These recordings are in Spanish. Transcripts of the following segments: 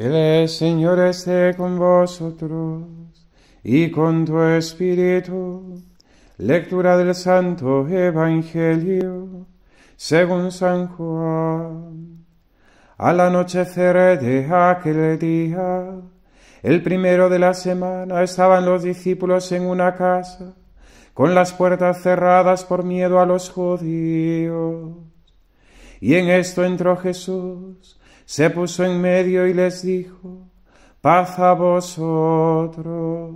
El Señor esté con vosotros y con tu espíritu. Lectura del Santo Evangelio según San Juan. Al anochecer de aquel día, el primero de la semana, estaban los discípulos en una casa, con las puertas cerradas por miedo a los judíos. Y en esto entró Jesús se puso en medio y les dijo, paz a vosotros.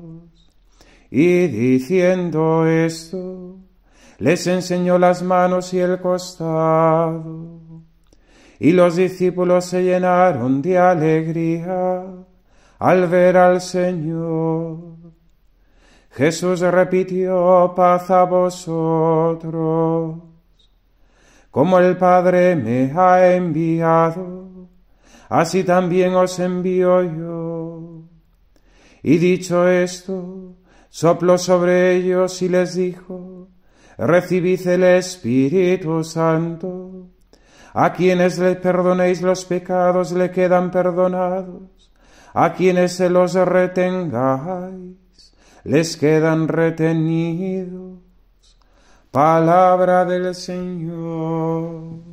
Y diciendo esto, les enseñó las manos y el costado. Y los discípulos se llenaron de alegría al ver al Señor. Jesús repitió, paz a vosotros. Como el Padre me ha enviado, así también os envío yo. Y dicho esto, sopló sobre ellos y les dijo, recibid el Espíritu Santo. A quienes le perdonéis los pecados le quedan perdonados, a quienes se los retengáis les quedan retenidos. Palabra del Señor.